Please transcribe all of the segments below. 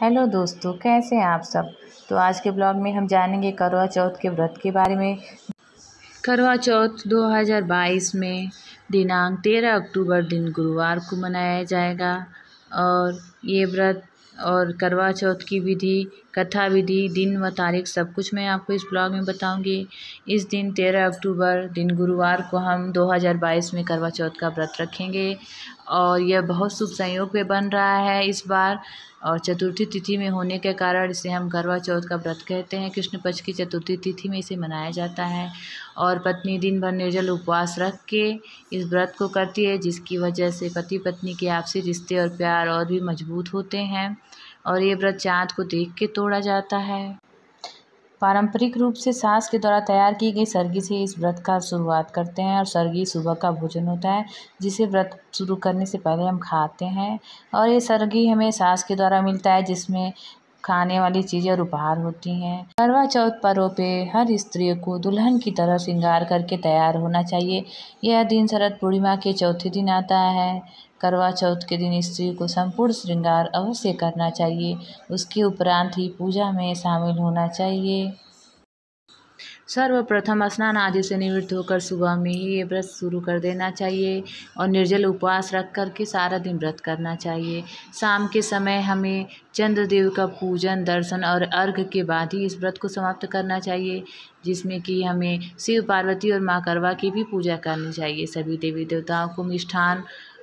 hello दोस्तों कैसे हैं आप सब तो आज के ब्लॉग में हम जानेंगे करवा चौथ के व्रत के बारे में करवा चौथ 2022 में दिनांक 13 अक्टूबर दिन गुरुवार को मनाया जाएगा और ये व्रत और करवा चौथ की विधि कथा विधि दिन व तारीख सब कुछ मैं आपको इस ब्लॉग में बताऊंगी इस दिन तेरह अक्टूबर दिन गुरुवार को हम 2022 में करवा चौथ का व्रत रखेंगे और यह बहुत शुभ संयोग पे बन रहा है इस बार और चतुर्थी तिथि में होने के कारण इसे हम करवा चौथ का व्रत कहते हैं कृष्ण पक्ष की चतुर्थी तिथि में इसे मनाया जाता है और पत्नी दिन भर निर्जल उपवास रख के इस व्रत को करती है जिसकी वजह से पति पत्नी के आपसी रिश्ते और प्यार और भी मजबूत होते हैं और ये व्रत चाँद को देख के तोड़ा जाता है पारंपरिक रूप से सास के द्वारा तैयार की गई सर्गी से इस व्रत का शुरुआत करते हैं और सर्गी सुबह का भोजन होता है जिसे व्रत शुरू करने से पहले हम खाते हैं और ये सर्गी हमें सास के द्वारा मिलता है जिसमें खाने वाली चीजें और उपहार होती हैं करवा चौथ पर्व पे हर स्त्री को दुल्हन की तरह श्रृंगार करके तैयार होना चाहिए यह दिन शरद पूर्णिमा के चौथे दिन आता है करवा चौथ के दिन स्त्री को संपूर्ण श्रृंगार अवश्य करना चाहिए उसके उपरांत ही पूजा में शामिल होना चाहिए सर्वप्रथम स्नान आदि से निवृत्त होकर सुबह में ही ये व्रत शुरू कर देना चाहिए और निर्जल उपवास रख कर के सारा दिन व्रत करना चाहिए शाम के समय हमें चंद्रदेव का पूजन दर्शन और अर्घ के बाद ही इस व्रत को समाप्त करना चाहिए जिसमें कि हमें शिव पार्वती और माँ करवा की भी पूजा करनी चाहिए सभी देवी देवताओं को मिष्ठान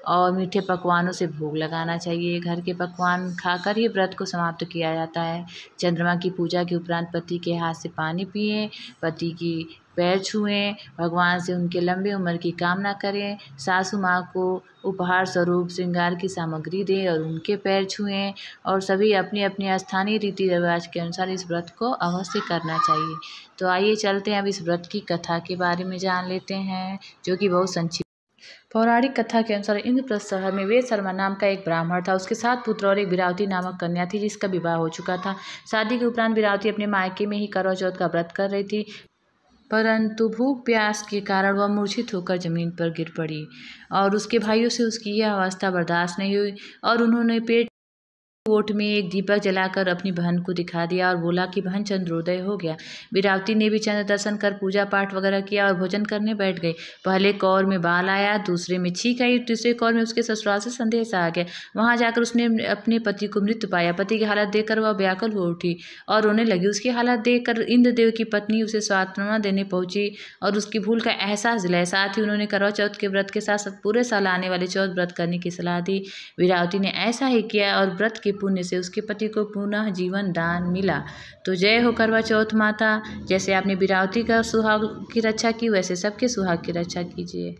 और मीठे पकवानों से भोग लगाना चाहिए घर के पकवान खाकर ही व्रत को समाप्त किया जाता है चंद्रमा की पूजा के उपरांत पति के हाथ से पानी पिए पति की पैर छुएं भगवान से उनके लंबी उम्र की कामना करें सासू माँ को उपहार स्वरूप श्रृंगार की सामग्री दें और उनके पैर छुएं और सभी अपने अपने स्थानीय रीति रिवाज के अनुसार इस व्रत को अवश्य करना चाहिए तो आइए चलते हैं अब इस व्रत की कथा के बारे में जान लेते हैं जो कि बहुत संक्षिप्त पौराणिक कथा के अनुसार इंद्रप्रस्थ शहर में वेद शर्मा नाम का एक ब्राह्मण था उसके साथ पुत्र और एक बिरावती नामक कन्या थी जिसका विवाह हो चुका था शादी के उपरांत बिरावती अपने मायके में ही करवा चौथ का व्रत कर रही थी परंतु भूख प्यास के कारण वह मूर्छित होकर ज़मीन पर गिर पड़ी और उसके भाइयों से उसकी यह अवस्था बर्दाश्त नहीं हुई और उन्होंने पेट कोर्ट में एक दीपक जलाकर अपनी बहन को दिखा दिया और बोला कि बहन चंद्रोदय हो गया विरावती ने भी चंद्र दर्शन कर पूजा पाठ वगैरह किया और भोजन करने बैठ गई पहले कौर में बाल आया दूसरे में छीक आई तीसरे कौर में उसके ससुराल से संदेश आ गया वहां जाकर उसने अपने पति को मृत पाया पति की हालत देखकर वह व्याकुल हो उठी और रोने लगी उसकी हालत देखकर इंद्रदेव की पत्नी उसे सांत्वना देने पहुंची और उसकी भूल का एहसास दिलाया साथ ही उन्होंने करवा चौथ के व्रत के साथ पूरे साल आने वाले चौथ व्रत करने की सलाह दी विरावती ने ऐसा ही किया और व्रत के पुण्य से उसके पति को पुनः जीवन दान मिला तो जय हो करवा चौथ माता जैसे आपने बिरावती का सुहाग की रक्षा की वैसे सबके सुहाग की रक्षा कीजिए